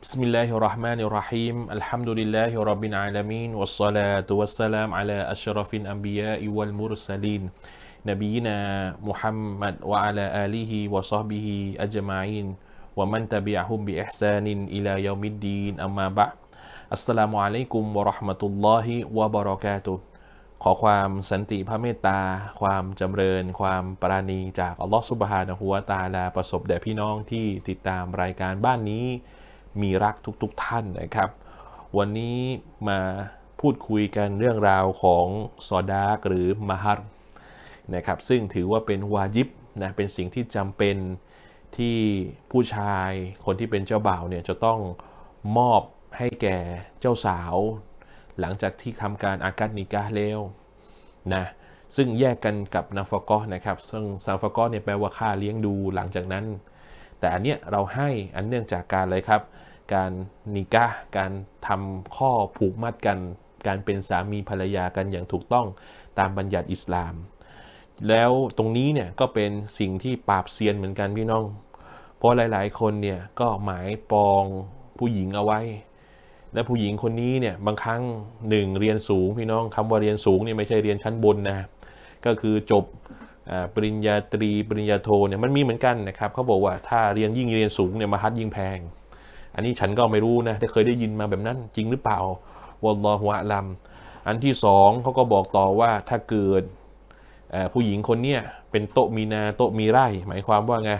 بسم الله الرحمن الرحيم الحمد لله رب العالمين والصلاة والسلام على أشرف الأنبياء والمرسلين نبينا محمد وعلى آله وصحبه أجمعين ومن تبعهم بإحسان إلى يوم الدين أما بعد السلام عليكم ورحمة الله وبركاته ขอความสันติพระเมตตา ความจำเริญ ความปราณีจากอัลลอฮฺสุบฮานะฮุวาตาลาประสบแด่พี่น้องที่ติดตามรายการบ้านนี้มีรักทุกๆทท่านนะครับ วันนี้มาพูดคุยกันเรื่องราวของซอดาหรือมาฮัรนะครับ ซึ่งถือว่าเป็นวาญิบนะเป็นสิ่งที่จำเป็นที่ผู้ชายคนที่เป็นเจ้าบ่าวเนี่ยจะต้องมอบให้แก่เจ้าสาวหลังจากที่ทำการอากัดนิกาเลวนะซึ่งแยกกันกับนาฟกอนะครับ ซึ่งซาฟกอเนี่ยแปลว่าค่าเลี้ยงดูหลังจากนั้น แต่อันเนี้ยเราให้อันเนื่องจากการเลยครับ การนิกาการทำข้อผูกมัดกัน การเป็นสามีภรรยากันอย่างถูกต้องตามบัญญัติอิสลาม แล้วตรงนี้เนี่ยก็เป็นสิ่งที่ปราบเซียนเหมือนกันพี่น้อง เพราะหลายๆ คนเนี่ยก็หมายปองผู้หญิงเอาไว้และผู้หญิงคนนี้เนี่ยบางครั้งหนึ่งเรียนสูงพี่น้องคำว่าเรียนสูงเนี่ยไม่ใช่เรียนชั้นบนนะก็คือจบปริญญาตรีปริญญาโทเนี่ยมันมีเหมือนกันนะครับเขาบอกว่าถ้าเรียนยิ่งเรียนสูงเนี่ยมหัดยิ่งแพงอันนี้ฉันก็ไม่รู้นะแต่เคยได้ยินมาแบบนั้นจริงหรือเปล่าวอลลอฮวะลัมอันที่สองเขาก็บอกต่อว่าถ้าเกิดผู้หญิงคนเนี้ยเป็นโตมีนาโตมีไร่ หมายความว่าไง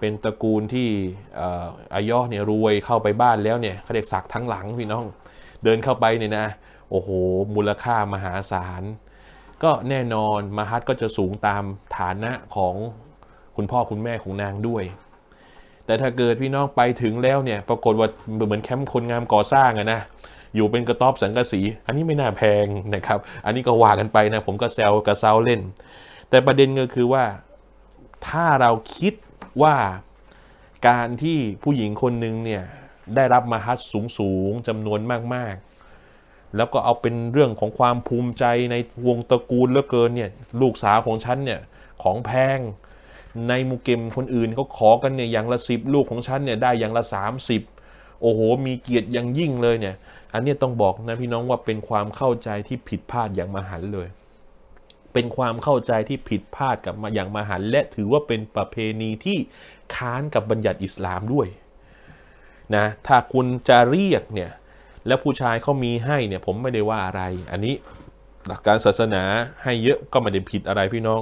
เป็นตระกูลที่อายอเนี่ยรวยเข้าไปบ้านแล้วเนี่ยเขาเด็กสักทั้งหลังพี่น้องเดินเข้าไปเนี่ยนะ โอ้โหมูลค่ามหาศาล ก็แน่นอน มหัศก็จะสูงตามฐานะของคุณพ่อคุณแม่ของนางด้วย แต่ถ้าเกิดพี่น้องไปถึงแล้วเนี่ย ปรากฏว่า เหมือนแคมป์คนงามก่อสร้างอะนะ อยู่เป็นกระต๊อบสังกะสี อันนี้ไม่น่าแพงนะครับอันนี้ก็ว่ากันไปนะผมก็แซวกระเซาเล่น แต่ประเด็นก็คือว่าถ้าเราคิดว่าการที่ผู้หญิงคนหนึ่งเนี่ยได้รับมาฮัตสูงๆจำนวนมากๆ แล้วก็เอาเป็นเรื่องของความภูมิใจในวงตระกูลเหลือเกินเนี่ยลูกสาวของฉันเนี่ยของแพงในมูเกมคนอื่นเขาขอกันเนี่ยอย่างละสิบ ลูกของฉันเนี่ยได้อย่างละ 30 โอ้โหมีเกียรติอย่างยิ่งเลยเนี่ยอันนี้ต้องบอกนะพี่น้องว่าเป็นความเข้าใจที่ผิดพลาดอย่างมหันเลยเป็นความเข้าใจที่ผิดพลาดกับมาอย่างมหัน และถือว่าเป็นประเพณีที่ค้านกับบัญญัติอิสลามด้วยนะถ้าคุณจะเรียกเนี่ยแล้วผู้ชายเขามีให้เนี่ยผมไม่ได้ว่าอะไร อันนี้หลักการศาสนาให้เยอะก็ไม่ได้ผิดอะไรพี่น้อง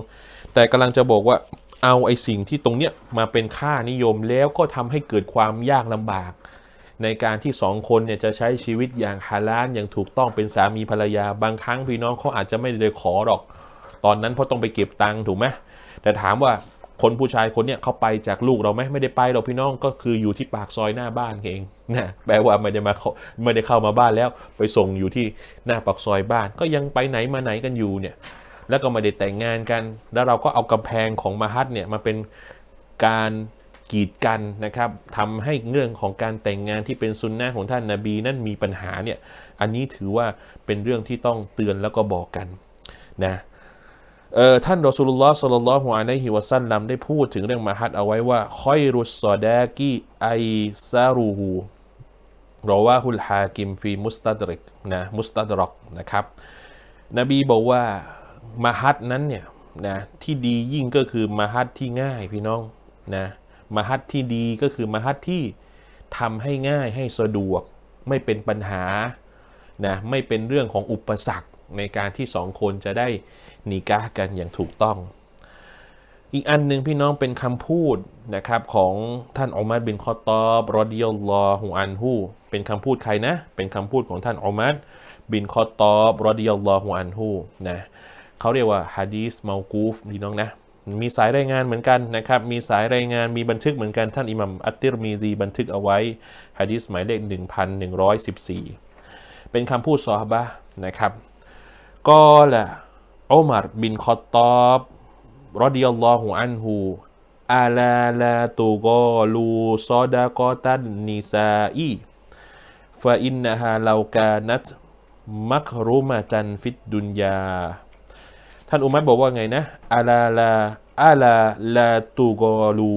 แต่กำลังจะบอกว่าเอาไอ้สิ่งที่ตรงเนี้ยมาเป็นค่านิยมแล้วก็ทำให้เกิดความยากลำบาก ในการที่สองคนเนี่ยจะใช้ชีวิตอย่างฮาลาลอย่างถูกต้องเป็นสามีภรรยาบางครั้งพี่น้องเขาอาจจะไม่ได้ขอหรอกตอนนั้นเพราะต้องไปเก็บตังค์ถูกไหมแต่ถามว่าคนผู้ชายคนเนี้ยเขาไปจากลูกเราไหม ไม่ได้ไปเราพี่น้องก็คืออยู่ที่ปากซอยหน้าบ้านเองนะแปลว่าไม่ได้มาไม่ได้เข้ามาบ้านแล้วไปส่งอยู่ที่หน้าปากซอยบ้าน ก็ยังไปไหนมาไหนกันอยู่เนี่ย แล้วก็ไม่ได้แต่งงานกัน แล้วเราก็เอากำแพงของ มหัตเนี่ยมาเป็นการกีดกันนะครับทำให้เรื่องของการแต่งงานที่เป็นซุนนะของท่านนาบีนั้นมีปัญหาเนี่ย อันนี้ถือว่าเป็นเรื่องที่ต้องเตือนแล้วก็บอกกันนะเออท่านรอสูลุลลอฮ์สุลลัลลอฮุอะลัยฮิวะซัลลัม ได้พูดถึงเรื่องมาฮัดเอาไว้ว่า คอยรุสซอดากีไอซารูฮูรอว่าฮุลฮากิมฟีมุสตัดริกนะ มุสตัดรอกนะครับ นบีบอกว่ามาฮัดนั้นเนี่ยนะที่ดียิ่งก็คือมาฮัดที่ง่ายพี่น้องนะมาฮัดที่ดีก็คือมาฮัดที่ทำให้ง่ายให้สะดวก ไม่เป็นปัญหานะไม่เป็นเรื่องของอุปสรรคในการที่สองคนจะได้หนีก้ากันอย่างถูกต้อง อีกอันหนึ่งพี่น้องเป็นคำพูดนะครับของท่านอุมัรบินคอตอบรอดิยลลอฮุอันฮูเป็นคำพูดใครนะ เป็นคำพูดของท่านอุมัรบินคอตอบรอดิยลลอฮุอันฮูนะเขาเรียกว่าฮะดีสมากูฟพี่น้องนะ มีสายรายงานเหมือนกันนะครับ มีสายรายงาน มีบันทึกเหมือนกันท่านอิหมัมอัตติรมีดีบันทึกเอาไว้ฮะดีสหมายเลข 1114 เป็นคำพูดซอฮบะนะครับกอละ อุมารบินคอตตอบรดิยัลลอฮุอันฮูอาลาลาตูกอลูซอดะกอตันนิซาอีฟาอินนาฮาลากานัตมักรูมาจันฟิดดุนยา ท่านอุมัดบอกว่าไงนะอาลาลาอาลาลาตูกอลู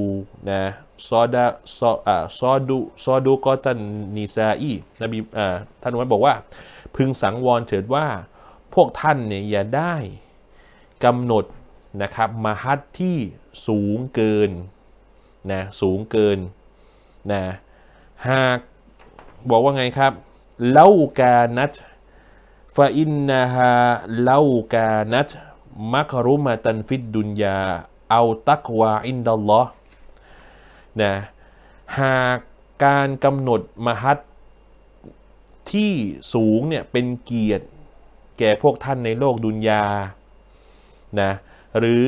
นะซอดะซออ่าซอดูซอดูกอตันนิซาอีนบีอ่าท่านอุมัดบอกว่า พึงสังวรเถิดว่าพวกท่านเนี่ยอย่าได้กำหนดนะครับมหัตที่สูงเกินนะสูงเกินนะหากบอกว่าไงครับเล่ากานัตฟาอินนาฮาเล่ากานัตมักรุมาตันฟิดดุนยาเอาตักวาอินดัลลอนะหากการกำหนดมหัตที่สูงเนี่ยเป็นเกียรติแก่พวกท่านในโลกดุนยา นะ หรือ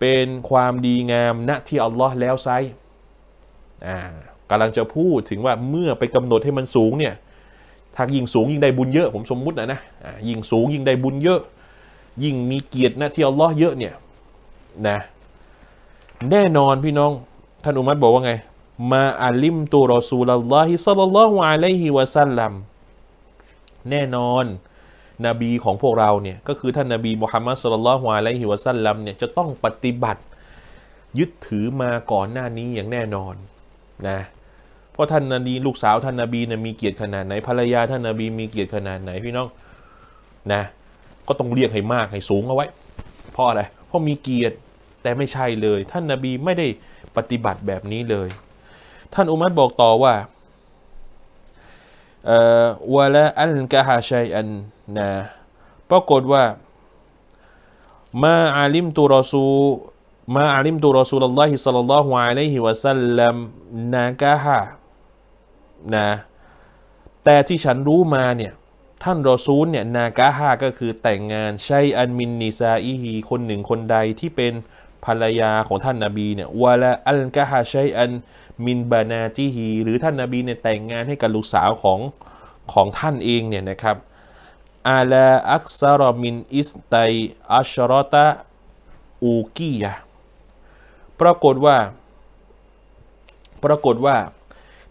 เป็นความดีงามณที่อัลลอฮ์แล้วไซ อ่า กำลังจะพูดถึงว่าเมื่อไปกำหนดให้มันสูงเนี่ย ถ้ายิ่งสูงยิ่งได้บุญเยอะผมสมมุตินะนะ ยิ่งสูงยิ่งได้บุญเยอะ ยิ่งมีเกียรตินะที่อัลลอฮ์เยอะเนี่ย นะ แน่นอนพี่น้อง ท่านอุมัตบอกว่าไง มาอัลิมตุรอซูลลอฮิซัลลัลลอฮุอะลัยฮิวะซัลลัม แน่นอนนบีของพวกเราเนี่ย ก็คือท่านนบีมุฮัมมัดสุลลัลฮวาไลฮิวะซัลลัมเนี่ยจะต้องปฏิบัติยึดถือมาก่อนหน้านี้อย่างแน่นอน นะ เพราะท่านนบีลูกสาวท่านนบีเนี่ยมีเกียรติขนาดไหนภรรยาท่านนบีมีเกียรติขนาดไหนพี่น้องนะก็ต้องเรียกให้มากให้สูงเอาไว้เพราะอะไร เพราะมีเกียรติแต่ไม่ใช่เลย ท่านนบีไม่ได้ปฏิบัติแบบนี้เลย ท่านอุมัรบอกต่อว่าวะละอันกะฮาชัยอันนะ ปรากฏว่า มาอาลิมตุรอซูมาอาลิมตุรอซูลลอฮิสัลลัลลอฮุอะลัยฮิวะสัลลัมนะกะฮานะ แต่ที่ฉันรู้มาเนี่ย ท่านรอซูลเนี่ยนากาฮาก็คือแต่งงาน ใช้อันมินนีซาอีฮีคนหนึ่งคนใดที่เป็นภรรยาของท่านนาบีเนี่ยวาละอัลกะฮะชัยอันมินบานาจีฮีหรือท่านนาบีเนี่ยแต่งงานให้กับลูกสาวของ ของท่านเองเนี่ยนะครับอาลาอักซารมินอิสไตอัชรอตะอูกียะปรากฏว่า ปรากฏว่า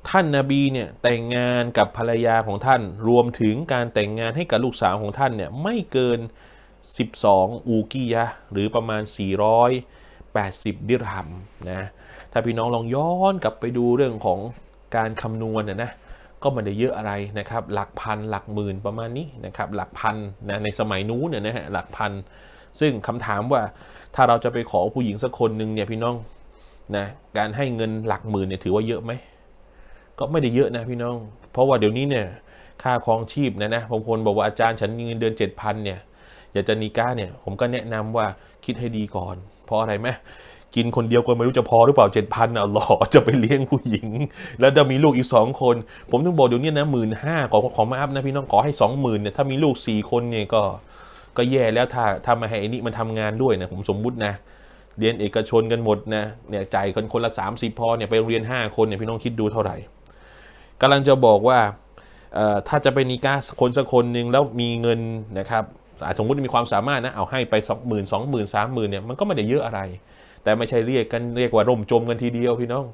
ท่านนาบีเนี่ยแต่งงานกับภรรยาของท่านรวมถึงการแต่งงานให้กับลูกสาวของท่านเนี่ย ไม่เกิน 12 อูกียะหรือประมาณ 400 80ดิรหัมนะ ถ้าพี่น้องลองย้อนกลับไปดูเรื่องของการคำนวณนะนะก็มันได้เยอะอะไรนะครับ หลักพันหลักหมื่นประมาณนี้นะครับ หลักพันนะ ในสมัยนู้นเนี่ยนะฮะ หลักพัน ซึ่งคำถามว่าถ้าเราจะไปขอผู้หญิงสักคนหนึ่งเนี่ยพี่น้องนะ การให้เงินหลักหมื่นเนี่ยถือว่าเยอะไหม ก็ไม่ได้เยอะนะพี่น้อง เพราะว่าเดี๋ยวนี้เนี่ย ค่าครองชีพนะนะบางคนบอกว่าอาจารย์ฉันเงินเดือนเจ็ดพันเนี่ยอยากจะนิก้าเนี่ย ผมก็แนะนำว่าคิดให้ดีก่อนพราะอะไรไหมกินคนเดียวก็ไม่รู้จะพอหรือเปล่าเจ็ดพันอ่ะหล่อจะไปเลี้ยงผู้หญิง แล้วจะมีลูกอีกสองคน ผมต้องบอกเดี๋ยวนี้นะหมื่นห้าของของมาอัพนะพี่น้องขอให้สองหมื่นเนี่ยถ้ามีลูกสี่คนเนี่ยก็ก็แย่แล้วถ้าทำมาให้อันนี้มันทำงานด้วยนะผมสมมุตินะเรียนเอกชนกันหมดนะเนี่ยจ่ายคนคนละสามสิบพอเนี่ยไปเรียนห้าคนเนี่ย พี่น้องคิดดูเท่าไหร่กำลังจะบอกว่าถ้าจะไปนิก้าคนสักคนหนึ่งแล้วมีเงินนะครับสมมติมีความสามารถนะเอาให้ไปสองหมื่นสองหมื่นสามหมื่นเนี่ยมันก็ไม่ได้เยอะอะไร แต่ไม่ใช่เรียกกันเรียกว่าร่มจมกันทีเดียวพี่น้อง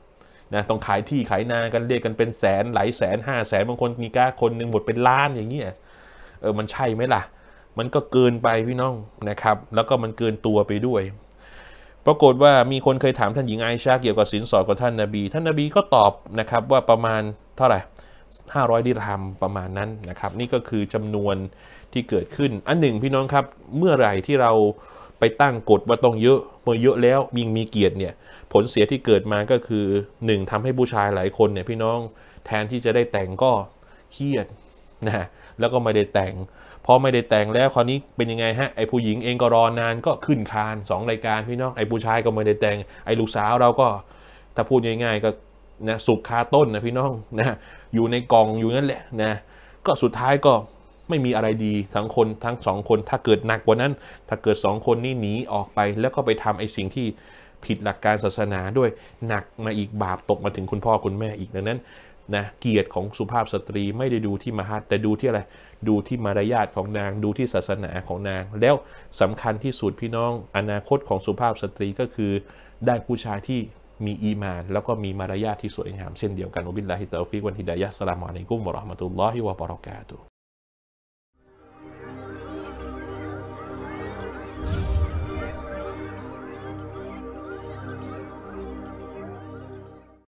นะต้องขายที่ขายนากันเรียกกันเป็นแสนหลายแสนห้าแสนบางคนมีก้าคนหนึ่งหมดเป็นล้านอย่างเงี้ยเออมันใช่ไหมล่ะ มันก็เกินไปพี่น้องนะครับ แล้วก็มันเกินตัวไปด้วย ปรากฏว่ามีคนเคยถามท่านหญิงไอชาเกี่ยวกับสินสอดของท่านนาบี ท่านนาบีก็ตอบนะครับว่าประมาณเท่าไหร่500 ดิรามประมาณนั้นนะครับ นี่ก็คือจำนวนที่เกิดขึ้นอันหนึ่งพี่น้องครับเมื่อไหร่ที่เราไปตั้งกฎว่าต้องเยอะเมื่อเยอะแล้วยิ่งมีเกียรติเนี่ยผลเสียที่เกิดมาก็คือหนึ่งทำให้ผู้ชายหลายคนเนี่ยพี่น้องแทนที่จะได้แต่งก็เครียดนะแล้วก็ไม่ได้แต่งพอไม่ได้แต่งแล้วคราวนี้เป็นยังไงฮะ ไอ้ผู้หญิงเอง ก็รอนานก็ขึ้นคาน 2 รายการพี่น้องไอ้ผู้ชายก็ไม่ได้แต่งไอ้ลูกสาวเราก็ถ้าพูดง่ายๆก็นะสุกคาต้นนะพี่น้องนะอยู่ในกล่องอยู่นั่นแหละนะก็สุดท้ายก็ไม่มีอะไรดีทั้งคนทั้งสองคน ถ้าเกิดหนักกว่านั้น ถ้าเกิดสองคนนี่หนีออกไปแล้วก็ไปทำไอ้สิ่งที่ผิดหลักการศาสนาด้วย หนักมาอีกบาปตกมาถึงคุณพ่อคุณแม่อีกดังนั้นนะเกียรติของสุภาพสตรีไม่ได้ดูที่มหัตแต่ดูที่อะไรดูที่มารยาทของนางดูที่ศาสนาของนาง แล้วสำคัญที่สุดพี่น้อง อนาคตของสุภาพสตรีก็คือ ได้ผู้ชายที่มีอีมาน แล้วก็มีมารยาทที่สวยงามเช่นเดียวกันอุบิลลาฮิตาฟิกวันฮิดายะสลามอะลัยกุมวะราะห์มะตุลลอฮิวะบะเราะกาตุ